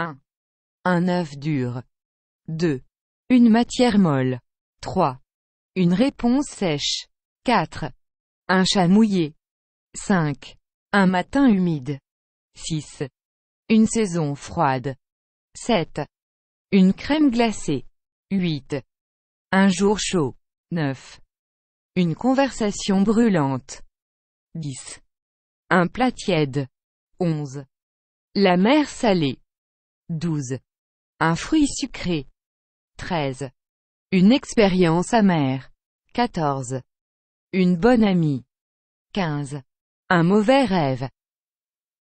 1. Un œuf dur. 2. Une matière molle. 3. Une réponse sèche. 4. Un chat mouillé. 5. Un matin humide. 6. Une saison froide. 7. Une crème glacée. 8. Un jour chaud. 9. Une conversation brûlante. 10. Un plat tiède. 11. La mer salée. 12. Un fruit sucré. 13. Une expérience amère. 14. Une bonne amie. 15. Un mauvais rêve.